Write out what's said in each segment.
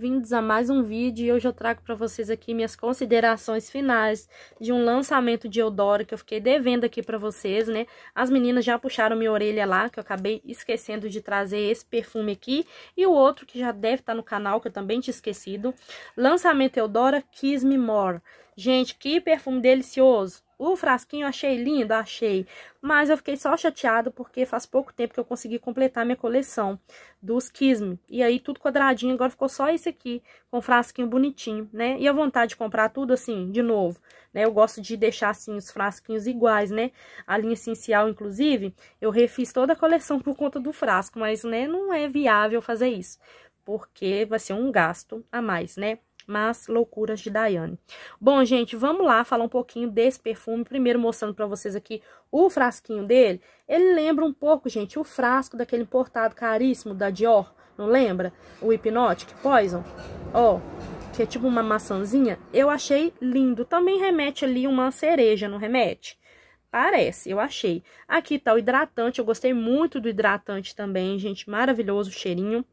bem-vindos a mais um vídeo e hoje eu trago para vocês aqui minhas considerações finais de um lançamento de Eudora que eu fiquei devendo aqui para vocês, né? As meninas já puxaram minha orelha lá, que eu acabei esquecendo de trazer esse perfume aqui e o outro que já deve estar tá no canal, que eu também tinha esquecido. Lançamento Eudora Kiss Me More. Gente, que perfume delicioso! O frasquinho eu achei lindo, achei, mas eu fiquei só chateado porque faz pouco tempo que eu consegui completar minha coleção dos Kisme. E aí tudo quadradinho, agora ficou só esse aqui, com frasquinho bonitinho, né? E a vontade de comprar tudo assim, de novo, né? Eu gosto de deixar assim os frasquinhos iguais, né? A linha essencial, inclusive, eu refiz toda a coleção por conta do frasco, mas né, não é viável fazer isso porque vai ser um gasto a mais, né? Mas loucuras de Daiane. Bom, gente, vamos lá falar um pouquinho desse perfume. Primeiro mostrando para vocês aqui o frasquinho dele. Ele lembra um pouco, gente, o frasco daquele importado caríssimo da Dior. Não lembra? O Hypnotic Poison. Ó, que é tipo uma maçãzinha. Eu achei lindo. Também remete ali uma cereja, não remete? Parece, eu achei. Aqui tá o hidratante, eu gostei muito do hidratante também, gente, maravilhoso o cheirinho.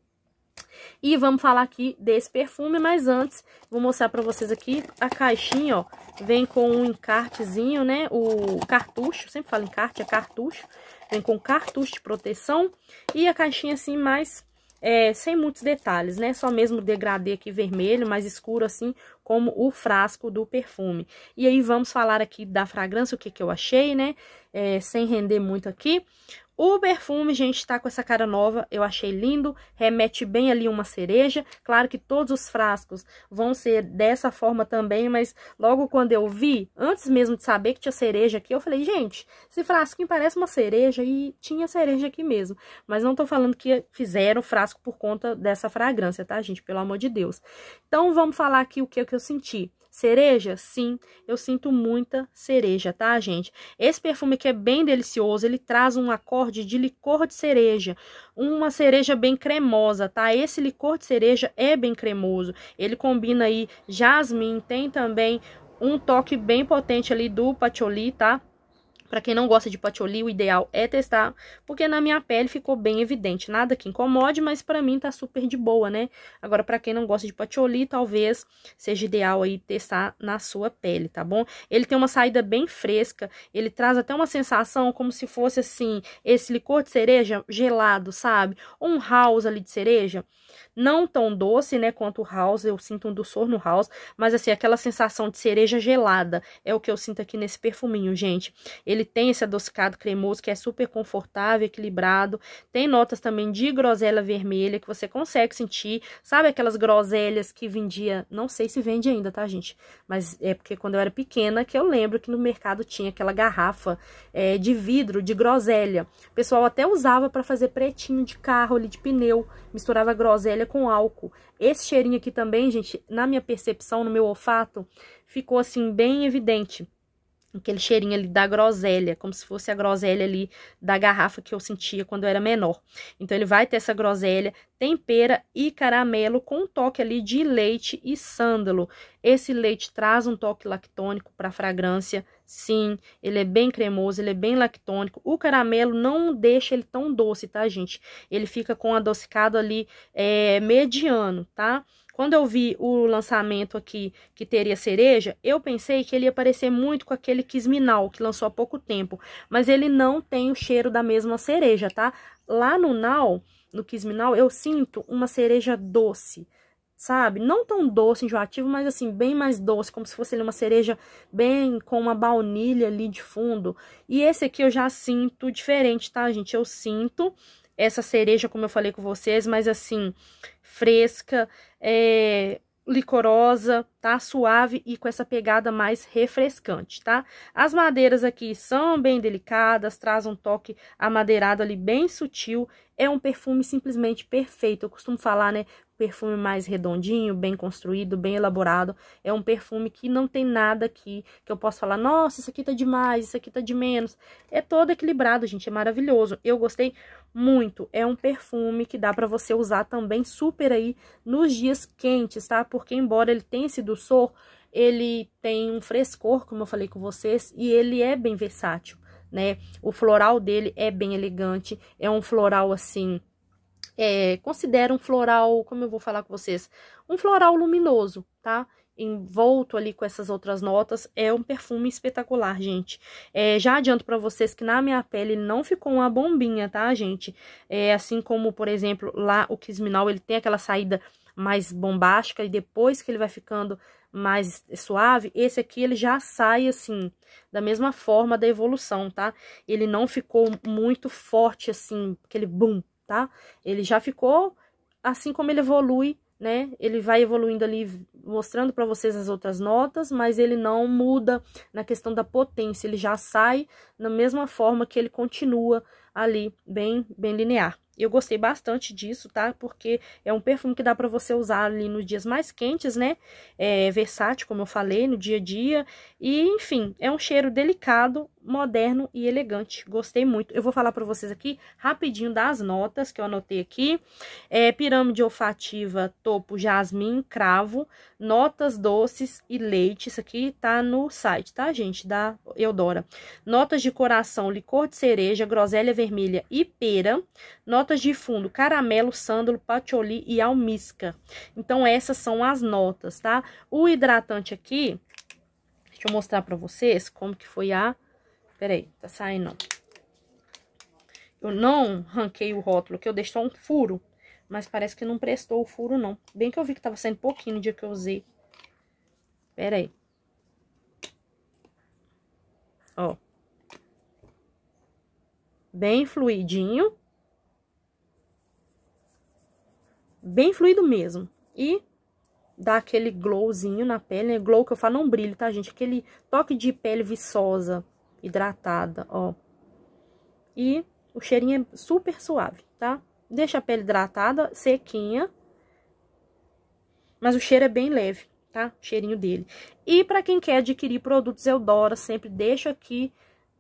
E vamos falar aqui desse perfume, mas antes, vou mostrar pra vocês aqui a caixinha, ó. Vem com um encartezinho, né? O cartucho, sempre falo encarte, é cartucho. Vem com cartucho de proteção e a caixinha assim mais... É, sem muitos detalhes, né? Só mesmo degradê aqui vermelho, mais escuro assim, como o frasco do perfume. E aí vamos falar aqui da fragrância, o que que eu achei, né? É, sem render muito aqui. O perfume, gente, tá com essa cara nova, eu achei lindo, remete bem ali uma cereja. Claro que todos os frascos vão ser dessa forma também, mas logo quando eu vi, antes mesmo de saber que tinha cereja aqui, eu falei, gente, esse frasquinho parece uma cereja e tinha cereja aqui mesmo. Mas não tô falando que fizeram frasco por conta dessa fragrância, tá, gente? Pelo amor de Deus. Então, vamos falar aqui o que, o é que eu senti. Cereja? Sim, eu sinto muita cereja, tá, gente? Esse perfume aqui é bem delicioso, ele traz um acorde acorde de licor de cereja, uma cereja bem cremosa, tá? Esse licor de cereja é bem cremoso. Ele combina aí jasmim, tem também um toque bem potente ali do patchouli, tá? Para quem não gosta de patchouli, o ideal é testar, porque na minha pele ficou bem evidente. Nada que incomode, mas para mim tá super de boa, né? Agora, para quem não gosta de patchouli, talvez seja ideal aí testar na sua pele, tá bom? Ele tem uma saída bem fresca, ele traz até uma sensação como se fosse, assim, esse licor de cereja gelado, sabe? Ou um house ali de cereja não tão doce, né, quanto o house, eu sinto um doçor no house, mas assim, aquela sensação de cereja gelada é o que eu sinto aqui nesse perfuminho, gente. Ele ele tem esse adocicado cremoso que é super confortável, equilibrado. Tem notas também de groselha vermelha que você consegue sentir. Sabe aquelas groselhas que vendia, não sei se vende ainda, tá, gente? Mas é porque quando eu era pequena que eu lembro que no mercado tinha aquela garrafa é, de vidro de groselha. O pessoal até usava para fazer pretinho de carro ali, de pneu. Misturava groselha com álcool. Esse cheirinho aqui também, gente, na minha percepção, no meu olfato, ficou assim bem evidente aquele cheirinho ali da groselha, como se fosse a groselha ali da garrafa que eu sentia quando eu era menor. Então ele vai ter essa groselha, tempera e caramelo com um toque ali de leite e sândalo. Esse leite traz um toque lactônico para a fragrância, sim, ele é bem cremoso, ele é bem lactônico. O caramelo não deixa ele tão doce, tá, gente? Ele fica com um adocicado ali é, mediano, tá? Quando eu vi o lançamento aqui que teria cereja, eu pensei que ele ia parecer muito com aquele Quisminal que lançou há pouco tempo, mas ele não tem o cheiro da mesma cereja, tá? Lá no Nau, no quisminal, eu sinto uma cereja doce, sabe? Não tão doce, enjoativo, mas assim, bem mais doce, como se fosse uma cereja bem com uma baunilha ali de fundo. E esse aqui eu já sinto diferente, tá, gente? Eu sinto essa cereja, como eu falei com vocês, mas assim, fresca, é, licorosa, tá? Suave e com essa pegada mais refrescante, tá? As madeiras aqui são bem delicadas, traz um toque amadeirado ali bem sutil. É um perfume simplesmente perfeito. Eu costumo falar, né? perfume mais redondinho, bem construído, bem elaborado. É um perfume que não tem nada aqui que eu possa falar, nossa, isso aqui tá demais, isso aqui tá de menos. É todo equilibrado, gente, é maravilhoso. Eu gostei muito. É um perfume que dá para você usar também super aí nos dias quentes, tá? Porque embora ele tenha esse doçor, ele tem um frescor, como eu falei com vocês, e ele é bem versátil, né? O floral dele é bem elegante, é um floral assim é, considera um floral, como eu vou falar com vocês, um floral luminoso, tá? Envolto ali com essas outras notas, é um perfume espetacular, gente. É, já adianto para vocês que na minha pele não ficou uma bombinha, tá, gente? É, assim como, por exemplo, lá o Kisminal, ele tem aquela saída mais bombástica e depois que ele vai ficando mais suave, esse aqui ele já sai assim, da mesma forma da evolução, tá? Ele não ficou muito forte assim, aquele boom, tá? Ele já ficou, assim como ele evolui, né? Ele vai evoluindo ali, mostrando para vocês as outras notas, mas ele não muda na questão da potência, ele já sai na mesma forma que ele continua ali, bem, bem linear. Eu gostei bastante disso, tá? Porque é um perfume que dá para você usar ali nos dias mais quentes, né? É versátil, como eu falei, no dia a dia. E, enfim, é um cheiro delicado, moderno e elegante. Gostei muito. Eu vou falar para vocês aqui rapidinho das notas que eu anotei aqui. É, pirâmide olfativa, topo, jasmim, cravo, notas doces e leite. Isso aqui tá no site, tá, gente? Da Eudora. Notas de coração, licor de cereja, groselha vermelha e pera. Notas notas de fundo, caramelo, sândalo, patchouli e almisca. Então, essas são as notas, tá? O hidratante aqui, deixa eu mostrar pra vocês como que foi a... Peraí, tá saindo. Eu não ranquei o rótulo, que eu deixei só um furo. Mas parece que não prestou o furo, não. Bem que eu vi que tava saindo pouquinho no dia que eu usei. Peraí. Ó. Bem fluidinho. bem fluido mesmo. E dá aquele glowzinho na pele, né? Glow que eu falo não brilho, tá, gente? Aquele toque de pele viçosa, hidratada, ó. E o cheirinho é super suave, tá? Deixa a pele hidratada, sequinha. Mas o cheiro é bem leve, tá? O cheirinho dele. E para quem quer adquirir produtos Eudora, sempre deixo aqui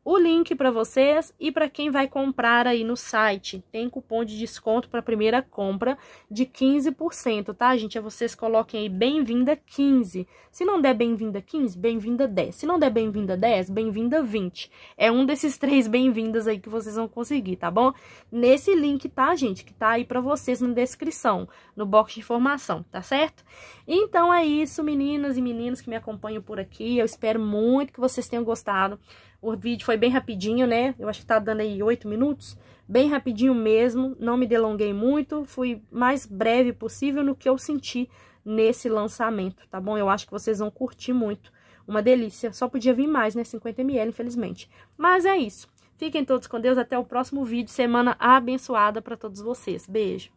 o link para vocês e para quem vai comprar aí no site. Tem cupom de desconto para a primeira compra de 15%, tá, gente? É vocês coloquem aí bem-vinda 15. Se não der bem-vinda 15, bem-vinda 10. Se não der bem-vinda 10, bem-vinda 20. É um desses três bem-vindas aí que vocês vão conseguir, tá bom? Nesse link, tá, gente? Que tá aí para vocês na descrição, no box de informação, tá certo? Então é isso, meninas e meninos que me acompanham por aqui. Eu espero muito que vocês tenham gostado o vídeo foi bem rapidinho, né? Eu acho que tá dando aí oito minutos. Bem rapidinho mesmo, não me delonguei muito. Fui mais breve possível no que eu senti nesse lançamento, tá bom? Eu acho que vocês vão curtir muito. Uma delícia. Só podia vir mais, né? 50ml, infelizmente. Mas é isso. Fiquem todos com Deus. Até o próximo vídeo. Semana abençoada para todos vocês. Beijo.